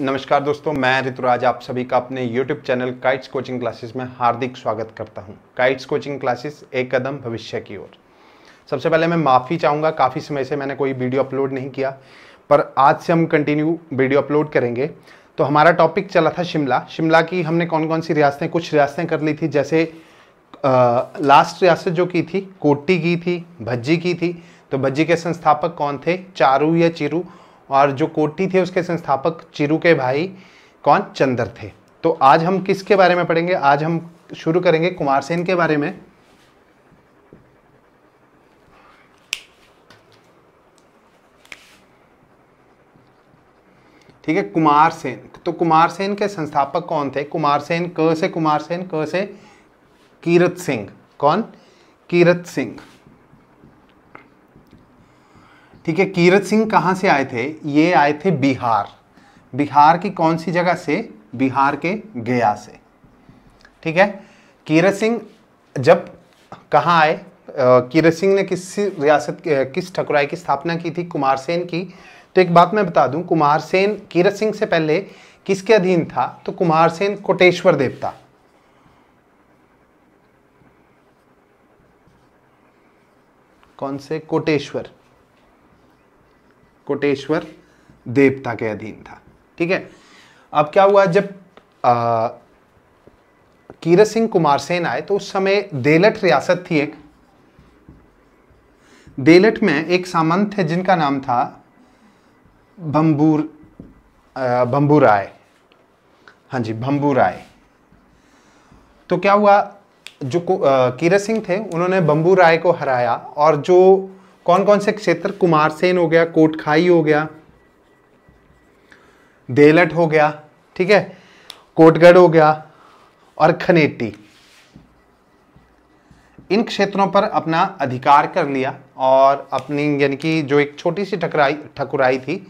नमस्कार दोस्तों मैं ऋतुराज आप सभी का अपने YouTube channel Kites coaching classes में हार्दिक स्वागत करता हूं काइट्स कोचिंग क्लासेस एक कदम भविष्य की ओर सबसे पहले मैं माफ़ी चाहूँगा काफ़ी समय से मैंने कोई वीडियो अपलोड नहीं किया पर आज से हम कंटिन्यू वीडियो अपलोड करेंगे तो हमारा टॉपिक चला था शिमला शिमला की हमने कौन कौन सी रियासतें कुछ रियासतें कर ली थी जैसे आ, लास्ट रियासत जो की थी कोटी की थी भज्जी की थी तो भज्जी के संस्थापक कौन थे चारू या चिरू और जो कोटी थे उसके संस्थापक चिरू के भाई कौन चंदर थे तो आज हम किसके बारे में पढ़ेंगे आज हम शुरू करेंगे कुमार सेन के बारे में ठीक है कुमार सेन तो कुमार सेन के संस्थापक कौन थे कुमार सेन क से कुमार सेन क से कीरत सिंह कौन कीरत सिंह ठीक है कीरत सिंह कहाँ से आए थे ये आए थे बिहार बिहार की कौन सी जगह से बिहार के गया से ठीक है कीरत सिंह जब कहाँ आए कीरत सिंह ने किस रियासत किस ठकुराई की स्थापना की थी कुमार सेन की तो एक बात मैं बता दूं कुमार सेन कीरत सिंह से पहले किसके अधीन था तो कुमार सेन कोटेश्वर देवता कौन से कोटेश्वर कोटेश्वर देवता के अधीन था ठीक है अब क्या हुआ जब कीरत सिंह कुमार सेन आए तो उस समय देलट रियासत थी एक देलट में एक सामंत थे जिनका नाम था भम्बूर भम्बू राय हाँ जी भम्बू राय तो क्या हुआ जो कीरत सिंह थे उन्होंने बम्बू राय को हराया और जो कौन कौन से क्षेत्र कुमारसेन हो गया कोटखाई हो गया देलट हो गया ठीक है कोटगढ़ हो गया और खनेटी इन क्षेत्रों पर अपना अधिकार कर लिया और अपनी यानी कि जो एक छोटी सी ठकराई ठकुराई थी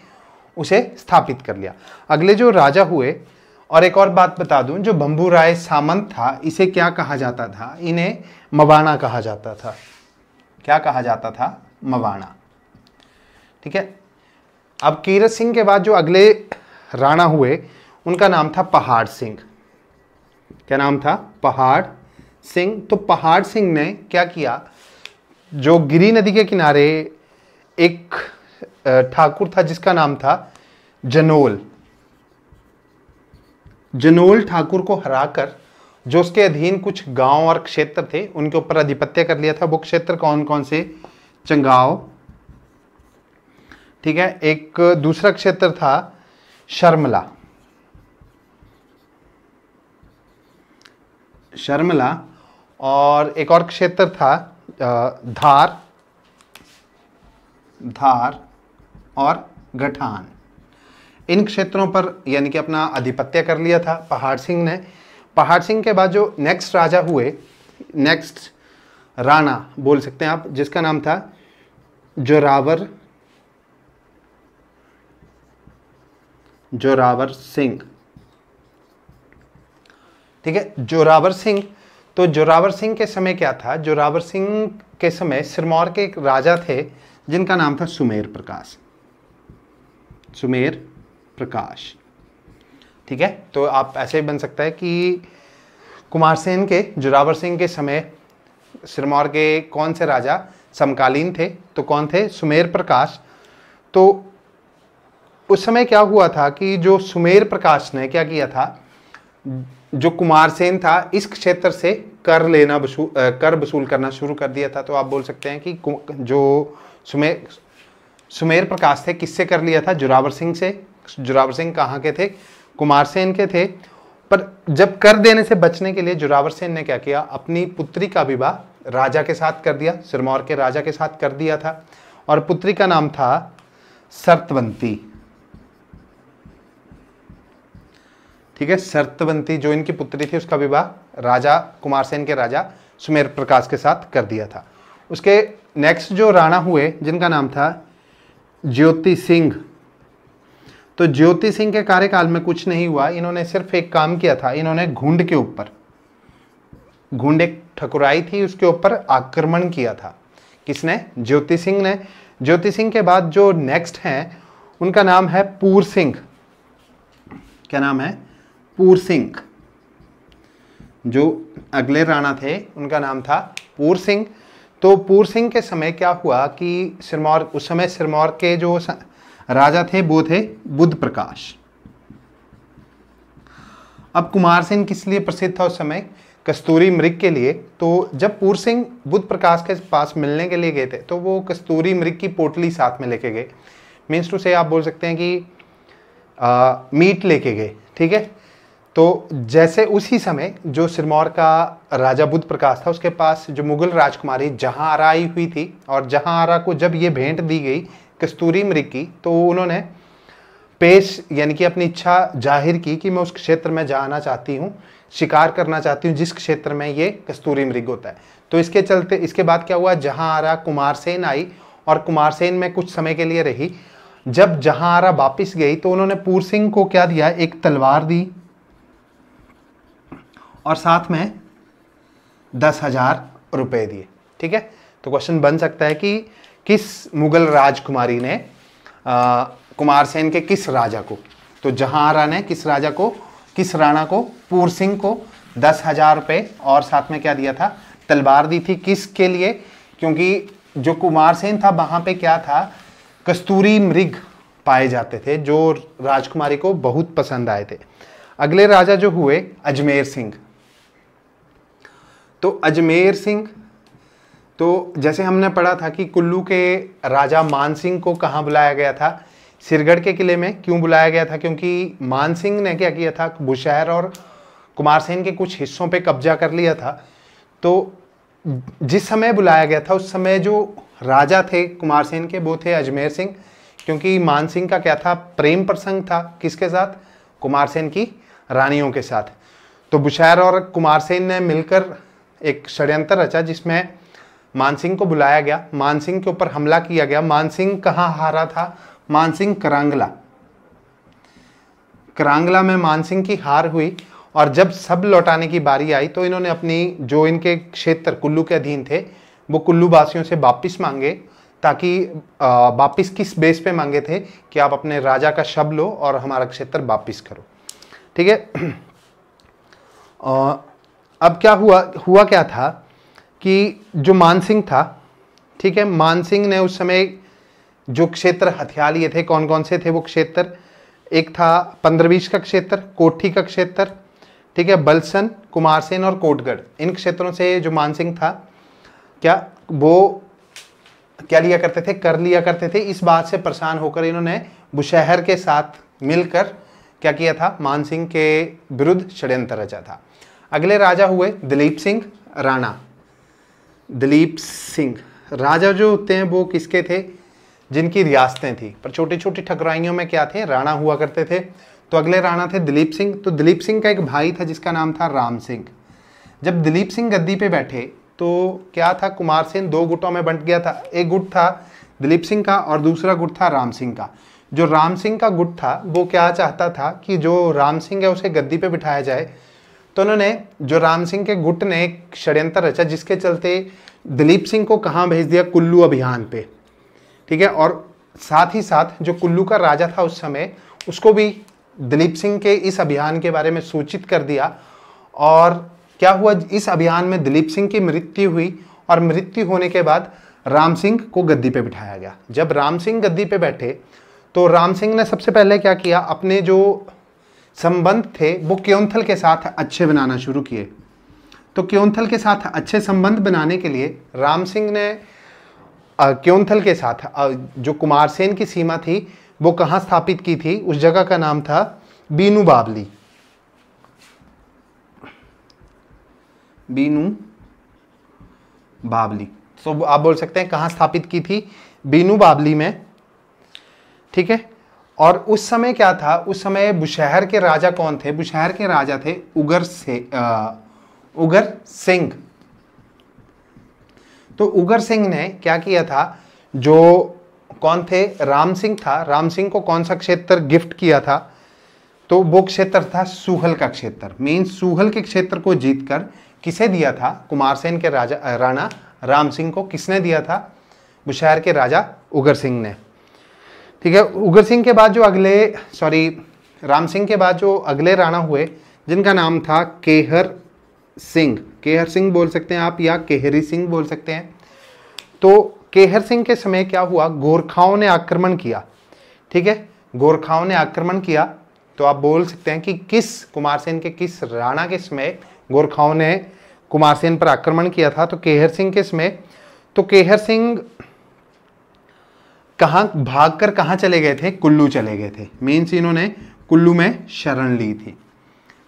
उसे स्थापित कर लिया अगले जो राजा हुए और एक और बात बता दूं जो बंबू राय सामंत था इसे क्या कहा जाता था इन्हें मवाना कहा जाता था क्या कहा जाता था मवाणा ठीक है अब कीरत सिंह के बाद जो अगले राणा हुए उनका नाम था पहाड़ सिंह क्या नाम था पहाड़ सिंह तो पहाड़ सिंह ने क्या किया जो गिरी नदी के किनारे एक ठाकुर था जिसका नाम था जनोल जनोल ठाकुर को हराकर जो उसके अधीन कुछ गांव और क्षेत्र थे उनके ऊपर आधिपत्य कर लिया था वो क्षेत्र कौन कौन से चंगाओ ठीक है एक दूसरा क्षेत्र था शर्मला शर्मला और एक और क्षेत्र था धार धार और गठान इन क्षेत्रों पर यानी कि अपना आधिपत्य कर लिया था पहाड़ सिंह ने पहाड़ सिंह के बाद जो नेक्स्ट राजा हुए नेक्स्ट राणा बोल सकते हैं आप जिसका नाम था जोरावर जोरावर सिंह ठीक है जोरावर सिंह तो जोरावर सिंह के समय क्या था जोरावर सिंह के समय सिरमौर के एक राजा थे जिनका नाम था सुमेर प्रकाश सुमेर प्रकाश ठीक है तो आप ऐसे ही बन सकता है कि कुमार सेन के जोरावर सिंह के समय सिरमौर के कौन से राजा समकालीन थे तो कौन थे सुमेर प्रकाश तो उस समय क्या हुआ था कि जो सुमेर प्रकाश ने क्या किया था जो कुमार सेन था इस क्षेत्र से कर लेना वसूल कर वसूल करना शुरू कर दिया था तो आप बोल सकते हैं कि जो सुमेर सुमेर प्रकाश थे किससे कर लिया था जोरावर सिंह से जोरावर सिंह कहाँ के थे कुमार सेन के थे पर जब कर देने से बचने के लिए जोरावर सेन ने क्या किया अपनी पुत्री का विवाह राजा के साथ कर दिया सिरमौर के राजा के साथ कर दिया था और पुत्री का नाम था सर्तवंती ठीक है सर्तवंती जो इनकी पुत्री थी उसका विवाह राजा कुमार सेन के राजा सुमेर प्रकाश के साथ कर दिया था उसके नेक्स्ट जो राणा हुए जिनका नाम था ज्योति सिंह तो ज्योति सिंह के कार्यकाल में कुछ नहीं हुआ इन्होंने सिर्फ एक काम किया था इन्होंने घुंड के ऊपर घुंड एक ठकुराई थी उसके ऊपर आक्रमण किया था किसने ज्योति सिंह ने ज्योति सिंह के बाद जो नेक्स्ट हैं उनका नाम है पूर सिंह क्या नाम है पूर सिंह जो अगले राणा थे उनका नाम था पूर सिंह तो पूर सिंह के समय क्या हुआ कि सिरमौर उस समय सिरमौर के जो राजा थे वो थे बुद्ध प्रकाश अब कुमार सेन किस लिए प्रसिद्ध था उस समय कस्तूरी मृग के लिए तो जब पूर सिंह बुद्ध प्रकाश के पास मिलने के लिए गए थे तो वो कस्तूरी मृग की पोटली साथ में लेके गए मीन्स टू से आप बोल सकते हैं कि आ, मीट लेके गए ठीक है तो जैसे उसी समय जो सिरमौर का राजा बुद्ध प्रकाश था उसके पास जो मुगल राजकुमारी आरा आई हुई थी और जहाँ आरा को जब ये भेंट दी गई कस्तूरी मृग की तो उन्होंने पेश यानी कि अपनी इच्छा जाहिर की कि मैं उस क्षेत्र में जाना चाहती हूँ शिकार करना चाहती हूँ जिस क्षेत्र में ये कस्तूरी मृग होता है तो इसके चलते इसके बाद क्या हुआ आरा कुमारसेन आई और कुमारसेन में कुछ समय के लिए रही जब आरा वापिस गई तो उन्होंने पूर सिंह को क्या दिया एक तलवार दी और साथ में दस हजार रुपये दिए ठीक है तो क्वेश्चन बन सकता है कि किस मुगल राजकुमारी ने कुमारसेन के किस राजा को तो आरा ने किस राजा को किस राणा को पूर सिंह को दस हजार रुपये और साथ में क्या दिया था तलवार दी थी किसके लिए क्योंकि जो कुमार सेन था वहाँ पे क्या था कस्तूरी मृग पाए जाते थे जो राजकुमारी को बहुत पसंद आए थे अगले राजा जो हुए अजमेर सिंह तो अजमेर सिंह तो जैसे हमने पढ़ा था कि कुल्लू के राजा मान सिंह को कहाँ बुलाया गया था सिरगढ़ के किले में क्यों बुलाया गया था क्योंकि मान सिंह ने क्या किया था बुशहर और कुमारसेन के कुछ हिस्सों पे कब्जा कर लिया था तो जिस समय बुलाया गया था उस समय जो राजा थे कुमारसेन के वो थे अजमेर सिंह क्योंकि मान सिंह का क्या था प्रेम प्रसंग था किसके साथ कुमारसेन की रानियों के साथ तो बुशहर और कुमारसेन ने मिलकर एक षड्यंत्र रचा जिसमें मानसिंह को बुलाया गया मानसिंह के ऊपर हमला किया गया मानसिंह कहाँ हारा था मानसिंह करांगला करांगला में मानसिंह की हार हुई और जब सब लौटाने की बारी आई तो इन्होंने अपनी जो इनके क्षेत्र कुल्लू के अधीन थे वो कुल्लू वासियों से वापिस मांगे ताकि वापिस किस बेस पे मांगे थे कि आप अपने राजा का शब लो और हमारा क्षेत्र वापिस करो ठीक है अब क्या हुआ हुआ क्या था कि जो मानसिंह था ठीक है मानसिंह ने उस समय जो क्षेत्र हथियार लिए थे कौन कौन से थे वो क्षेत्र एक था पंद्रवीस का क्षेत्र कोठी का क्षेत्र ठीक है बलसन कुमारसेन और कोटगढ़ इन क्षेत्रों से जो मानसिंह था क्या वो क्या लिया करते थे कर लिया करते थे इस बात से परेशान होकर इन्होंने बुशहर के साथ मिलकर क्या किया था मानसिंह के विरुद्ध षड्यंत्र रचा था अगले राजा हुए दिलीप सिंह राणा दिलीप सिंह राजा जो होते हैं वो किसके थे जिनकी रियासतें थी पर छोटी छोटी ठकराइयों में क्या थे राणा हुआ करते थे तो अगले राणा थे दिलीप सिंह तो दिलीप सिंह का एक भाई था जिसका नाम था राम सिंह जब दिलीप सिंह गद्दी पे बैठे तो क्या था कुमार सेन दो गुटों में बंट गया था एक गुट था दिलीप सिंह का और दूसरा गुट था राम सिंह का जो राम सिंह का गुट था वो क्या चाहता था कि जो राम सिंह है उसे गद्दी पे बिठाया जाए तो उन्होंने जो राम सिंह के गुट ने एक षड्यंत्र रचा जिसके चलते दिलीप सिंह को कहाँ भेज दिया कुल्लू अभियान पे ठीक है और साथ ही साथ जो कुल्लू का राजा था उस समय उसको भी दिलीप सिंह के इस अभियान के बारे में सूचित कर दिया और क्या हुआ इस अभियान में दिलीप सिंह की मृत्यु हुई और मृत्यु होने के बाद राम सिंह को गद्दी पे बिठाया गया जब राम सिंह गद्दी पे बैठे तो राम सिंह ने सबसे पहले क्या किया अपने जो संबंध थे वो क्योंथल के साथ अच्छे बनाना शुरू किए तो क्योंथल के साथ अच्छे संबंध बनाने के लिए राम सिंह ने क्योंथल के साथ जो कुमारसेन की सीमा थी वो कहाँ स्थापित की थी उस जगह का नाम था बीनू बावली बीनू बावली सो so, आप बोल सकते हैं कहाँ स्थापित की थी बीनू बावली में ठीक है और उस समय क्या था उस समय बुशहर के राजा कौन थे बुशहर के राजा थे उगर से आ, उगर सिंह तो उगर सिंह ने क्या किया था जो कौन थे राम सिंह था राम सिंह को कौन सा क्षेत्र गिफ्ट किया था तो वो क्षेत्र था सूहल का क्षेत्र मीन सूहल के क्षेत्र को जीतकर किसे दिया था कुमार सेन के राजा राणा राम सिंह को किसने दिया था बुशहर के राजा उगर सिंह ने ठीक है उगर सिंह के बाद जो अगले सॉरी राम सिंह के बाद जो अगले राणा हुए जिनका नाम था केहर सिंह केहर सिंह बोल सकते हैं आप या केहरी सिंह बोल सकते हैं तो केहर सिंह के समय क्या हुआ गोरखाओं ने आक्रमण किया ठीक है गोरखाओं ने आक्रमण किया तो आप बोल सकते हैं कि किस कुमार सेन के किस राणा के समय गोरखाओं ने कुमार सेन पर आक्रमण किया था तो केहर सिंह के समय तो केहर सिंह कहाँ भाग कर कहाँ चले गए थे कुल्लू चले गए थे मीन्स इन्होंने कुल्लू में शरण ली थी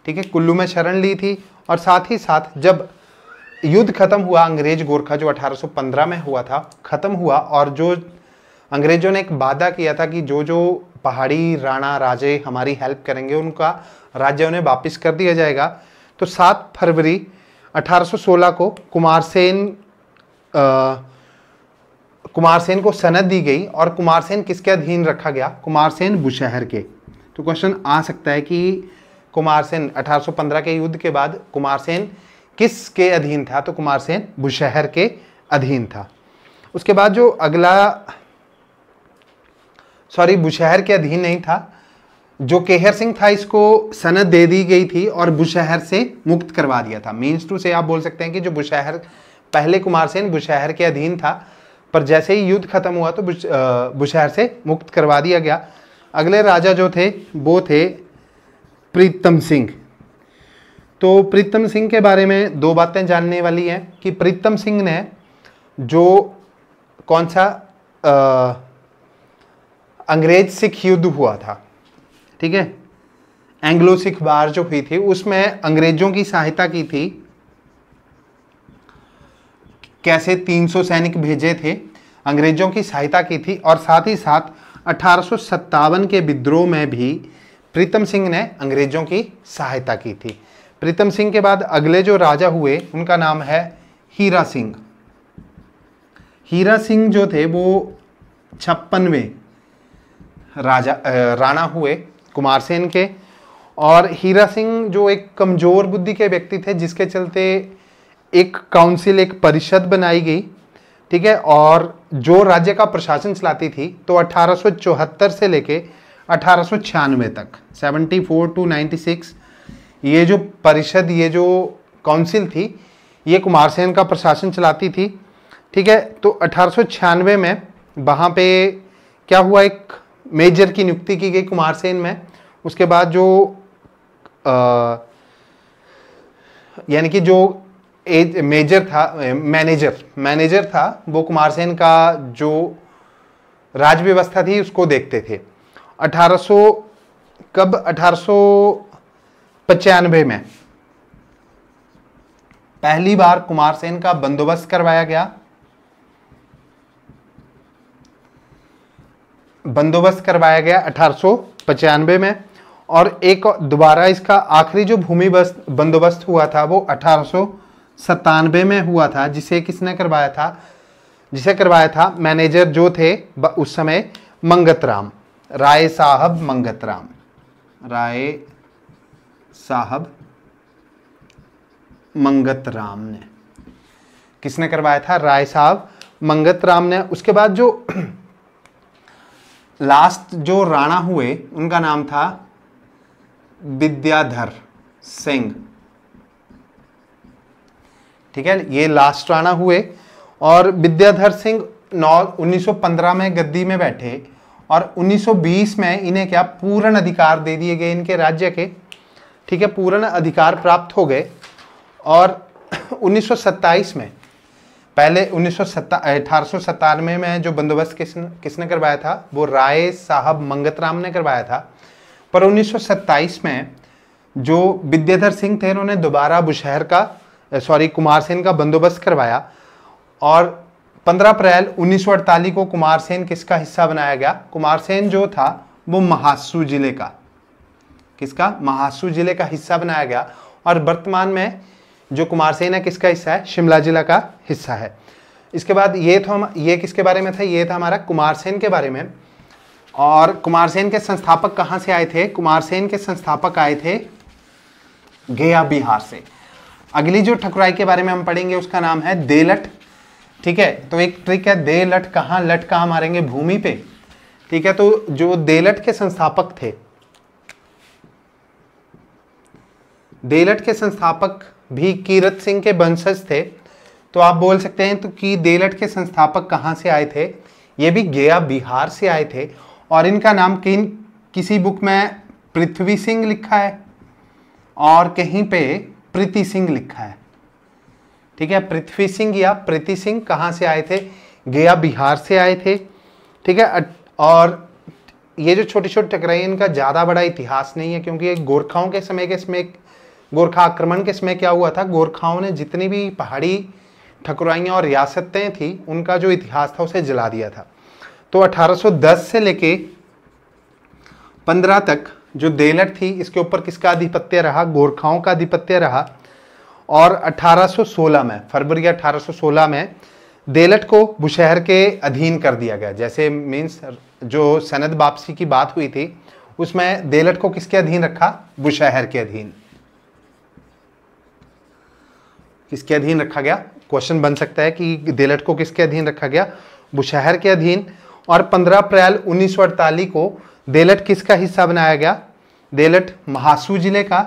ठीक है कुल्लू में शरण ली थी और साथ ही साथ जब युद्ध खत्म हुआ अंग्रेज गोरखा जो 1815 में हुआ था खत्म हुआ और जो अंग्रेजों ने एक वादा किया था कि जो जो पहाड़ी राणा राजे हमारी हेल्प करेंगे उनका राज्य उन्हें वापस कर दिया जाएगा तो 7 फरवरी 1816 को कुमार सेन आ, कुमार सेन को सनद दी गई और कुमार सेन किसके अधीन रखा गया कुमार सेन बुशहर के तो क्वेश्चन आ सकता है कि कुमारसेन 1815 के युद्ध के बाद कुमारसेन किस के अधीन था तो कुमारसेन बुशहर के अधीन था उसके बाद जो अगला सॉरी बुशहर के अधीन नहीं था जो केहर सिंह था इसको सनद दे दी गई थी और बुशहर से मुक्त करवा दिया था मीन्स टू से आप बोल सकते हैं कि जो बुशहर पहले कुमारसेन बुशहर के अधीन था पर जैसे ही युद्ध खत्म हुआ तो बुशहर से मुक्त करवा दिया गया अगले राजा जो थे वो थे प्रीतम सिंह तो प्रीतम सिंह के बारे में दो बातें जानने वाली हैं कि प्रीतम सिंह ने जो कौन सा आ, अंग्रेज सिख युद्ध हुआ था ठीक है एंग्लो सिख बार जो हुई थी उसमें अंग्रेजों की सहायता की थी कैसे 300 सैनिक भेजे थे अंग्रेजों की सहायता की थी और साथ ही साथ अठारह के विद्रोह में भी प्रीतम सिंह ने अंग्रेजों की सहायता की थी प्रीतम सिंह के बाद अगले जो राजा हुए उनका नाम है हीरा सिंह हीरा सिंह जो थे वो छप्पनवे राजा राणा हुए कुमार सेन के और हीरा सिंह जो एक कमज़ोर बुद्धि के व्यक्ति थे जिसके चलते एक काउंसिल एक परिषद बनाई गई ठीक है और जो राज्य का प्रशासन चलाती थी तो 1874 से लेके अठारह तक 74 टू 96 ये जो परिषद ये जो काउंसिल थी ये कुमार सेन का प्रशासन चलाती थी ठीक है तो अठारह में वहाँ पे क्या हुआ एक मेजर की नियुक्ति की गई कुमार सेन में उसके बाद जो यानी कि जो एज मेजर था मैनेजर मैनेजर था वो कुमार सेन का जो राज व्यवस्था थी उसको देखते थे 1800 कब अठारह में पहली बार कुमार सेन का बंदोबस्त करवाया गया बंदोबस्त करवाया गया अठारह में और एक दोबारा इसका आखिरी जो भूमि बंदोबस्त हुआ था वो अठारह में हुआ था जिसे किसने करवाया था जिसे करवाया था मैनेजर जो थे उस समय मंगत राम राय साहब मंगतराम राय साहब मंगतराम ने किसने करवाया था राय साहब मंगतराम ने उसके बाद जो लास्ट जो राणा हुए उनका नाम था विद्याधर सिंह ठीक है ये लास्ट राणा हुए और विद्याधर सिंह नौ उन्नीस में गद्दी में बैठे और 1920 में इन्हें क्या पूर्ण अधिकार दे दिए गए इनके राज्य के ठीक है पूर्ण अधिकार प्राप्त हो गए और 1927 में पहले उन्नीस सौ में जो बंदोबस्त किस किसने करवाया था वो राय साहब मंगतराम ने करवाया था पर 1927 में जो विद्याधर सिंह थे इन्होंने दोबारा बुशहर का सॉरी कुमार सेन का बंदोबस्त करवाया और 15 अप्रैल उन्नीस को कुमार सेन किसका हिस्सा बनाया गया कुमार सेन जो था वो महासू जिले का किसका महासू जिले का हिस्सा बनाया गया और वर्तमान में जो कुमार सेन है किसका हिस्सा है शिमला जिला का हिस्सा है इसके बाद ये तो हम ये किसके बारे में था ये था हमारा कुमार सेन के बारे में और कुमार सेन के संस्थापक कहाँ से आए थे कुमार सेन के संस्थापक आए थे गया बिहार से अगली जो ठकुराई के बारे में हम पढ़ेंगे उसका नाम है देलट ठीक है तो एक ट्रिक है दे लट कहाँ लट कहाँ मारेंगे भूमि पे ठीक है तो जो देलट के संस्थापक थे देलट के संस्थापक भी कीरत सिंह के वंशज थे तो आप बोल सकते हैं तो कि देलट के संस्थापक कहाँ से आए थे ये भी गया बिहार से आए थे और इनका नाम किन किसी बुक में पृथ्वी सिंह लिखा है और कहीं पे प्रीति सिंह लिखा है ठीक है पृथ्वी सिंह या प्रीति सिंह कहाँ से आए थे गया बिहार से आए थे ठीक है और ये जो छोटी छोटी टकराई इनका ज़्यादा बड़ा इतिहास नहीं है क्योंकि गोरखाओं के समय के समय गोरखा आक्रमण के समय क्या हुआ था गोरखाओं ने जितनी भी पहाड़ी ठकुराइयाँ और रियासतें थी उनका जो इतिहास था उसे जला दिया था तो 1810 से लेके 15 तक जो देलट थी इसके ऊपर किसका आधिपत्य रहा गोरखाओं का आधिपत्य रहा और 1816 में फरवरी 1816 में देलट को बुशहर के अधीन कर दिया गया जैसे मीन्स जो सनद वापसी की बात हुई थी उसमें देलट को किसके अधीन रखा बुशहर के अधीन किसके अधीन रखा गया क्वेश्चन बन सकता है कि देलट को किसके अधीन रखा गया बुशहर के अधीन और 15 अप्रैल उन्नीस को देलट किसका हिस्सा बनाया गया देलट महासू जिले का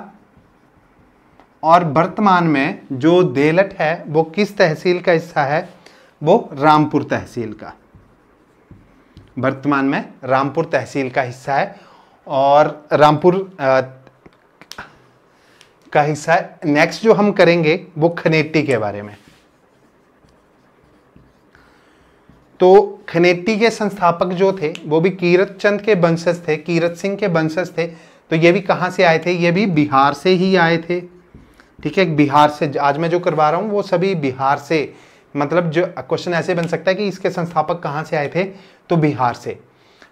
और वर्तमान में जो देलट है वो किस तहसील का हिस्सा है वो रामपुर तहसील का वर्तमान में रामपुर तहसील का हिस्सा है और रामपुर का हिस्सा है नेक्स्ट जो हम करेंगे वो खनेटी के बारे में तो खनेटी के संस्थापक जो थे वो भी कीरत चंद के वंशज थे कीरत सिंह के वंशज थे तो ये भी कहाँ से आए थे ये भी बिहार से ही आए थे ठीक है बिहार से आज मैं जो करवा रहा हूँ वो सभी बिहार से मतलब जो क्वेश्चन ऐसे बन सकता है कि इसके संस्थापक कहाँ से आए थे तो बिहार से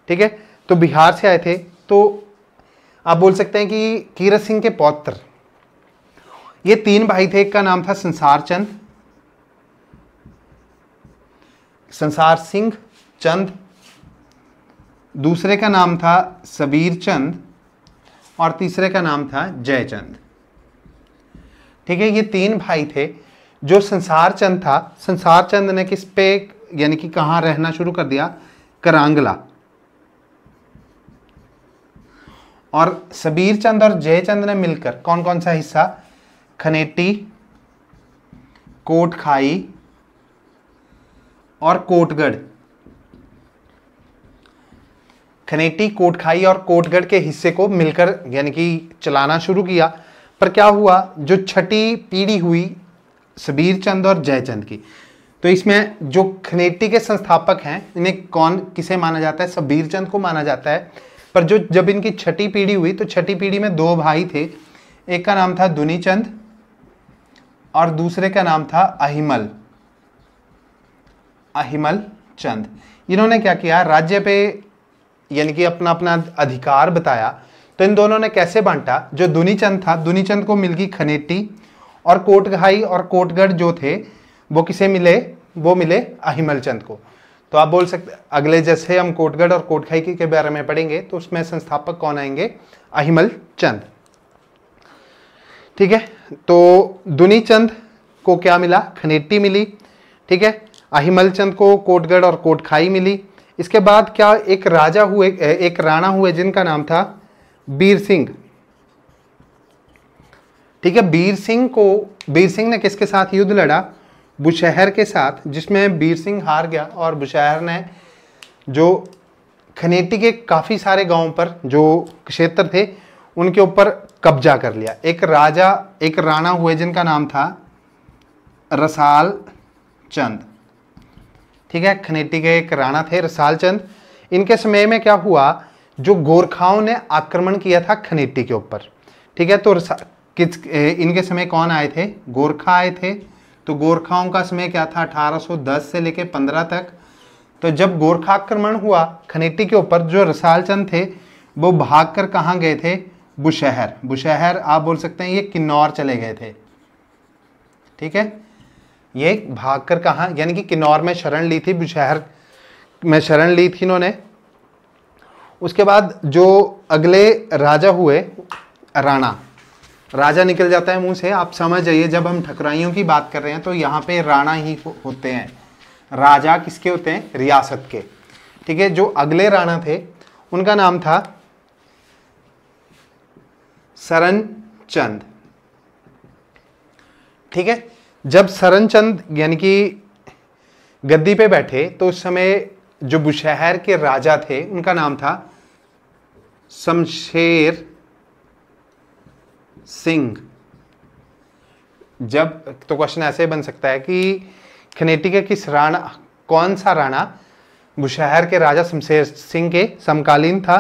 ठीक है तो बिहार से आए थे तो आप बोल सकते हैं कि कीरत सिंह के पौत्र ये तीन भाई थे एक का नाम था संसार चंद संसार सिंह चंद दूसरे का नाम था सबीर चंद और तीसरे का नाम था जयचंद ठीक है ये तीन भाई थे जो संसार चंद था संसार चंद ने किस पे यानी कि कहाँ रहना शुरू कर दिया करांगला और सबीर चंद और जयचंद ने मिलकर कौन कौन सा हिस्सा खनेटी कोटखाई और कोटगढ़ खनेटी कोटखाई और कोटगढ़ के हिस्से को मिलकर यानी कि चलाना शुरू किया पर क्या हुआ जो छठी पीढ़ी हुई सबीर चंद और जयचंद की तो इसमें जो खनेटी के संस्थापक हैं इन्हें कौन किसे माना जाता है सबीर चंद को माना जाता है पर जो जब इनकी छठी पीढ़ी हुई तो छठी पीढ़ी में दो भाई थे एक का नाम था दुनी चंद और दूसरे का नाम था अहिमल अहिमल चंद इन्होंने क्या किया राज्य पे यानी कि अपना अपना अधिकार बताया तो इन दोनों ने कैसे बांटा जो दुनीचंद था दुनीचंद को मिल गई खनेटी और कोटघाई और कोटगढ़ जो थे वो किसे मिले वो मिले अहिमल चंद को तो आप बोल सकते अगले जैसे हम कोटगढ़ और कोटखाई के बारे में पढ़ेंगे तो उसमें संस्थापक कौन आएंगे अहिमल चंद ठीक है तो दुनी चंद को क्या मिला खनेटी मिली ठीक है अहिमल चंद को कोटगढ़ और कोटखाई मिली इसके बाद क्या एक राजा हुए एक राणा हुए जिनका नाम था बीर सिंह ठीक है बीर सिंह को बीर सिंह ने किसके साथ युद्ध लड़ा बुशहर के साथ जिसमें बीर सिंह हार गया और बुशहर ने जो खनेटी के काफ़ी सारे गांव पर जो क्षेत्र थे उनके ऊपर कब्जा कर लिया एक राजा एक राणा हुए जिनका नाम था रसाल चंद ठीक है खनेटी के एक राणा थे रसाल चंद इनके समय में क्या हुआ जो गोरखाओं ने आक्रमण किया था खनेटी के ऊपर ठीक है तो किस इनके समय कौन आए थे गोरखा आए थे तो गोरखाओं का समय क्या था 1810 से लेकर 15 तक तो जब गोरखा आक्रमण हुआ खनेटी के ऊपर जो रसालचंद थे वो भाग कर कहाँ गए थे बुशहर बुशहर आप बोल सकते हैं ये किन्नौर चले गए थे ठीक है ये भाग कर कहाँ यानी कि किन्नौर में शरण ली थी बुशहर में शरण ली थी इन्होंने उसके बाद जो अगले राजा हुए राणा राजा निकल जाता है मुंह से आप समझ जाइए जब हम ठकराइयों की बात कर रहे हैं तो यहाँ पे राणा ही होते हैं राजा किसके होते हैं रियासत के ठीक है जो अगले राणा थे उनका नाम था सरन चंद ठीक है जब सरन चंद यानी कि गद्दी पे बैठे तो उस समय जो बुशहर के राजा थे उनका नाम था शमशेर सिंह जब तो क्वेश्चन ऐसे बन सकता है कि खनेटिका किस राणा कौन सा राणा बुशहर के राजा शमशेर सिंह के समकालीन था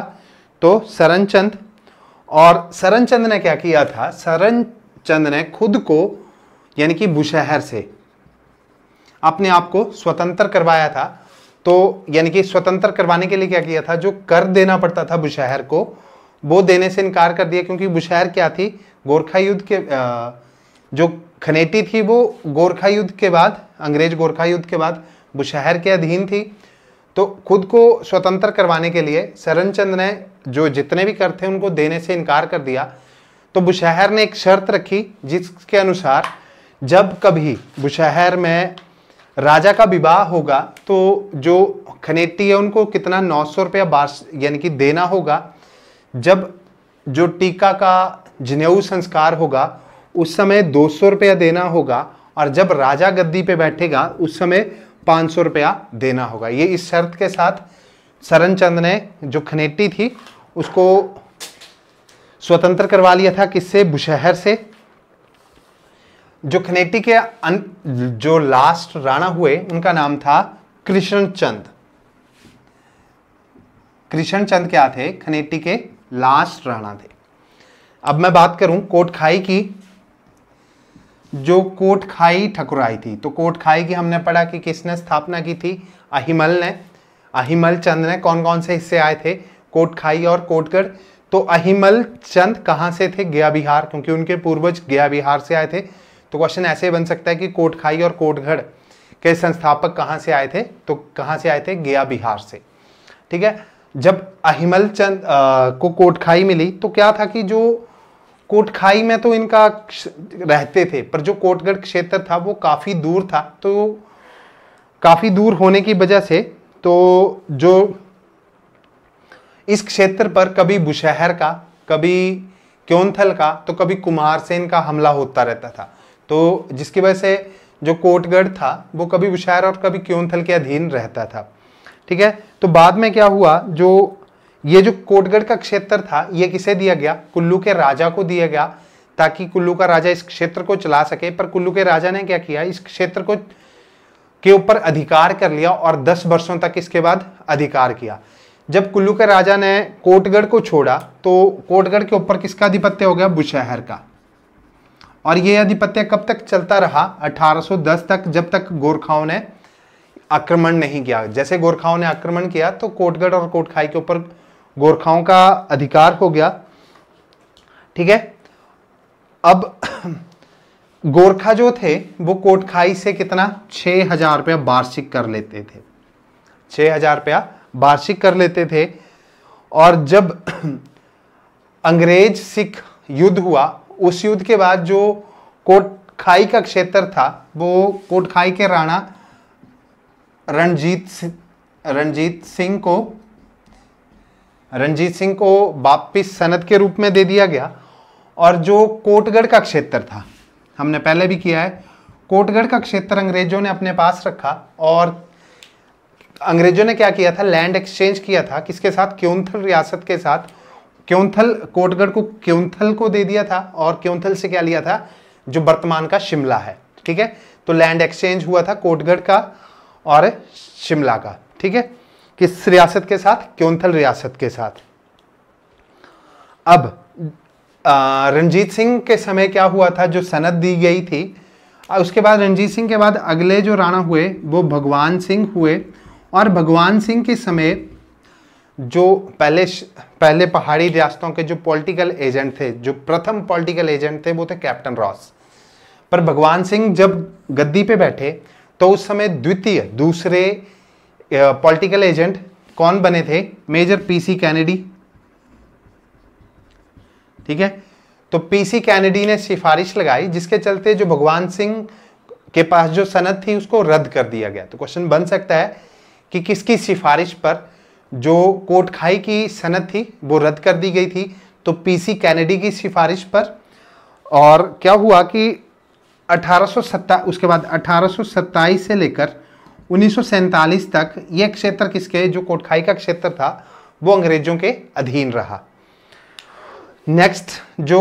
तो सरनचंद और सरनचंद ने क्या किया था सरनचंद ने खुद को यानी कि बुशहर से अपने आप को स्वतंत्र करवाया था तो यानी कि स्वतंत्र करवाने के लिए क्या किया था जो कर देना पड़ता था बुशहर को वो देने से इनकार कर दिया क्योंकि बुशहर क्या थी गोरखा युद्ध के जो खनेटी थी वो गोरखा युद्ध के बाद अंग्रेज गोरखा युद्ध के बाद बुशहर के अधीन थी तो खुद को स्वतंत्र करवाने के लिए शरण ने जो जितने भी कर थे उनको देने से इनकार कर दिया तो बुशहर ने एक शर्त रखी जिसके अनुसार जब कभी बुशहर में राजा का विवाह होगा तो जो खनेटी है उनको कितना नौ सौ रुपया वार्ष यानी कि देना होगा जब जो टीका का जनेऊ संस्कार होगा उस समय दो सौ रुपया देना होगा और जब राजा गद्दी पे बैठेगा उस समय पाँच सौ रुपया देना होगा ये इस शर्त के साथ शरण चंद ने जो खनेटी थी उसको स्वतंत्र करवा लिया था किससे बुशहर से जो खनेटी के अन, जो लास्ट राणा हुए उनका नाम था कृष्ण चंद कृष्ण चंद क्या थे खनेटी के लास्ट राणा थे अब मैं बात करूं कोटखाई की जो कोटखाई ठकुराई थी तो कोटखाई की हमने पढ़ा कि किसने स्थापना की थी अहिमल ने अहिमल चंद ने कौन कौन से हिस्से आए थे कोटखाई और कोटगढ़ तो अहिमल चंद कहाँ से थे गया बिहार क्योंकि उनके पूर्वज गया बिहार से आए थे तो क्वेश्चन ऐसे बन सकता है कि कोटखाई और कोटगढ़ के संस्थापक कहाँ से आए थे तो कहाँ से आए थे गया बिहार से ठीक है जब अहिमल चंद को कोटखाई मिली तो क्या था कि जो कोटखाई में तो इनका रहते थे पर जो कोटगढ़ क्षेत्र था वो काफ़ी दूर था तो काफ़ी दूर होने की वजह से तो जो इस क्षेत्र पर कभी बुशहर का कभी क्योंथल का तो कभी कुमार सेन का हमला होता रहता था तो जिसकी वजह से जो कोटगढ़ था वो कभी विशार और कभी क्योंथल के अधीन रहता था ठीक है तो बाद में क्या हुआ जो ये जो कोटगढ़ का क्षेत्र था ये किसे दिया गया कुल्लू के राजा को दिया गया ताकि कुल्लू का राजा इस क्षेत्र को चला सके पर कुल्लू के राजा ने क्या किया इस क्षेत्र को के ऊपर अधिकार कर लिया और 10 वर्षों तक इसके बाद अधिकार किया जब कुल्लू के राजा ने कोटगढ़ को छोड़ा तो कोटगढ़ के ऊपर किसका आधिपत्य हो गया बुशहर का और ये आधिपत्य कब तक चलता रहा 1810 तक जब तक गोरखाओं ने आक्रमण नहीं किया जैसे गोरखाओं ने आक्रमण किया तो कोटगढ़ और कोटखाई के ऊपर गोरखाओं का अधिकार हो गया ठीक है अब गोरखा जो थे वो कोटखाई से कितना छः हजार रुपया वार्षिक कर लेते थे छः हजार रुपया वार्षिक कर लेते थे और जब अंग्रेज सिख युद्ध हुआ उस युद्ध के बाद जो कोट खाई का क्षेत्र था वो कोट खाई के राणा रणजीत रणजीत सिंह को रणजीत सिंह को वापिस सनत के रूप में दे दिया गया और जो कोटगढ़ का क्षेत्र था हमने पहले भी किया है कोटगढ़ का क्षेत्र अंग्रेजों ने अपने पास रखा और अंग्रेजों ने क्या किया था लैंड एक्सचेंज किया था किसके साथ क्योंथल रियासत के साथ क्योंथल कोटगढ़ को क्योंथल को दे दिया था और क्योंथल से क्या लिया था जो वर्तमान का शिमला है ठीक है तो लैंड एक्सचेंज हुआ था कोटगढ़ का और शिमला का ठीक है किस रियासत के साथ क्योंथल रियासत के साथ अब रणजीत सिंह के समय क्या हुआ था जो सनद दी गई थी उसके बाद रणजीत सिंह के बाद अगले जो राणा हुए वो भगवान सिंह हुए और भगवान सिंह के समय जो पहले पहले पहाड़ी रियासतों के जो पॉलिटिकल एजेंट थे जो प्रथम पॉलिटिकल एजेंट थे वो थे कैप्टन रॉस पर भगवान सिंह जब गद्दी पे बैठे तो उस समय द्वितीय दूसरे पॉलिटिकल एजेंट कौन बने थे मेजर पीसी कैनेडी ठीक है तो पीसी कैनेडी ने सिफारिश लगाई जिसके चलते जो भगवान सिंह के पास जो सनद थी उसको रद्द कर दिया गया तो क्वेश्चन बन सकता है कि किसकी सिफारिश पर जो कोटखाई खाई की सनत थी वो रद्द कर दी गई थी तो पीसी कैनेडी की सिफारिश पर और क्या हुआ कि अठारह उसके बाद अठारह से लेकर उन्नीस तक यह क्षेत्र किसके जो कोटखाई का क्षेत्र था वो अंग्रेजों के अधीन रहा नेक्स्ट जो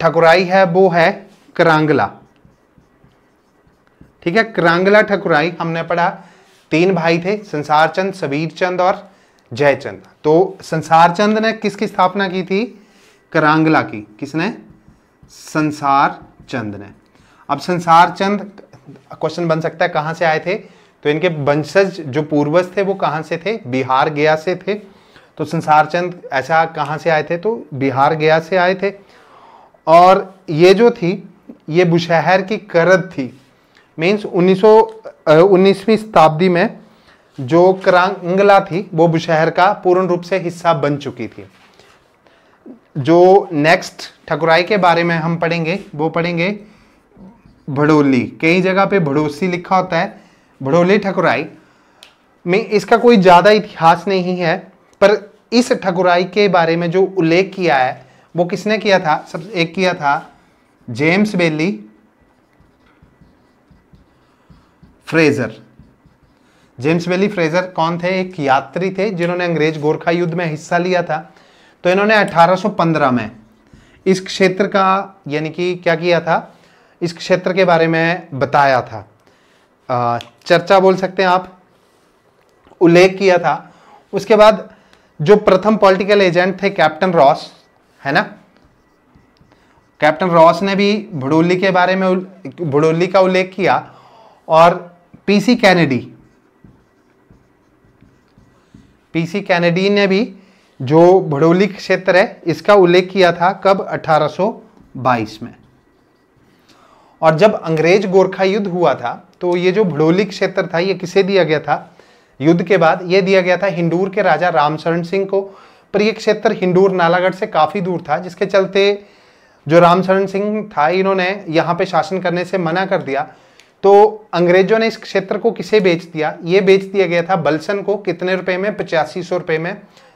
ठकुराई है वो है करांगला ठीक है करांगला ठकुराई हमने पढ़ा तीन भाई थे संसार चंद सबीर चंद और जयचंद तो संसार चंद ने किसकी स्थापना की थी करांगला की किसने संसार चंद ने अब संसार चंद क्वेश्चन बन सकता है कहाँ से आए थे तो इनके वंशज जो पूर्वज थे वो कहाँ से थे बिहार गया से थे तो संसार चंद ऐसा कहाँ से आए थे तो बिहार गया से आए थे और ये जो थी ये बुशहर की करद थी मीन्स उन्नीस सौ शताब्दी में जो करांगला थी वो बुशहर का पूर्ण रूप से हिस्सा बन चुकी थी जो नेक्स्ट ठकुराई के बारे में हम पढ़ेंगे वो पढ़ेंगे भड़ोली कई जगह पे भड़ोसी लिखा होता है भड़ोली ठकुराई में इसका कोई ज़्यादा इतिहास नहीं है पर इस ठकुराई के बारे में जो उल्लेख किया है वो किसने किया था सब एक किया था James Baillie Fraser James Baillie Fraser कौन थे एक यात्री थे जिन्होंने अंग्रेज गोरखा युद्ध में हिस्सा लिया था तो इन्होंने 1815 में इस क्षेत्र का यानी कि क्या किया था इस क्षेत्र के बारे में बताया था चर्चा बोल सकते हैं आप उल्लेख किया था उसके बाद जो प्रथम पॉलिटिकल एजेंट थे कैप्टन रॉस है ना कैप्टन रॉस ने भी भुड़ोली के बारे में भुड़ोली का उल्लेख किया और पीसी कैनेडी पीसी कैनेडी ने भी जो भड़ोली क्षेत्र है इसका उल्लेख किया था कब 1822 में और जब अंग्रेज गोरखा युद्ध हुआ था तो ये जो भड़ोली क्षेत्र था ये किसे दिया गया था युद्ध के बाद ये दिया गया था हिंडूर के राजा रामशरण सिंह को पर यह क्षेत्र हिंडूर नालागढ़ से काफ़ी दूर था जिसके चलते जो रामशरण सिंह था इन्होंने यहाँ पे शासन करने से मना कर दिया तो अंग्रेजों ने इस क्षेत्र को किसे बेच दिया ये बेच दिया गया था बलसन को कितने रुपए में पचासी सौ रुपये में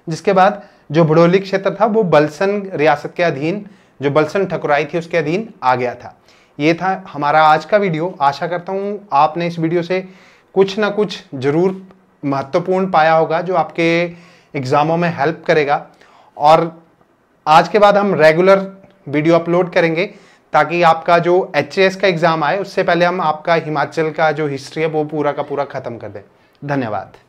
जिसके बाद जो भुडोली क्षेत्र था वो बलसन रियासत के अधीन जो बलसन ठकुराई थी उसके अधीन आ गया था ये था हमारा आज का वीडियो आशा करता हूँ आपने इस वीडियो से कुछ ना कुछ ज़रूर महत्वपूर्ण पाया होगा जो आपके एग्ज़ामों में हेल्प करेगा और आज के बाद हम रेगुलर वीडियो अपलोड करेंगे ताकि आपका जो एच का एग्ज़ाम आए उससे पहले हम आपका हिमाचल का जो हिस्ट्री है वो पूरा का पूरा ख़त्म कर दें धन्यवाद